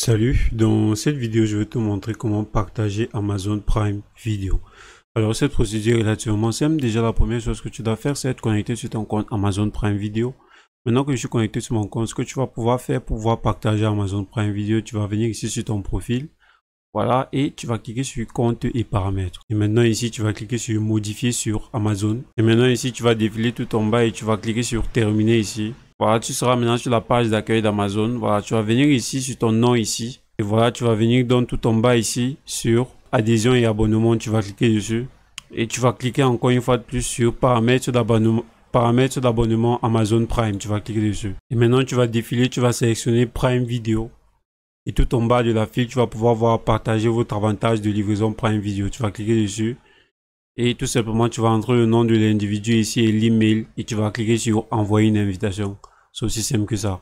Salut, dans cette vidéo je vais te montrer comment partager Amazon Prime Video. Alors cette procédure est relativement simple, déjà la première chose que tu dois faire c'est être connecté sur ton compte Amazon Prime Video. Maintenant que je suis connecté sur mon compte, ce que tu vas pouvoir faire pour pouvoir partager Amazon Prime Video, tu vas venir ici sur ton profil. Voilà, et tu vas cliquer sur compte et paramètres. Et maintenant ici, tu vas cliquer sur modifier sur Amazon. Et maintenant ici, tu vas défiler tout en bas et tu vas cliquer sur terminer ici. Voilà, tu seras maintenant sur la page d'accueil d'Amazon. Voilà, tu vas venir ici sur ton nom ici. Et voilà, tu vas venir dans tout en bas ici sur adhésion et abonnement. Tu vas cliquer dessus. Et tu vas cliquer encore une fois de plus sur paramètres d'abonnement paramètres d'abonnement Amazon Prime. Tu vas cliquer dessus. Et maintenant, tu vas défiler, tu vas sélectionner Prime Video. Et tout en bas de la file, tu vas pouvoir voir partager votre avantage de livraison Prime Video. Tu vas cliquer dessus. Et tout simplement, tu vas entrer le nom de l'individu ici et l'email. Et tu vas cliquer sur envoyer une invitation. C'est aussi simple que ça.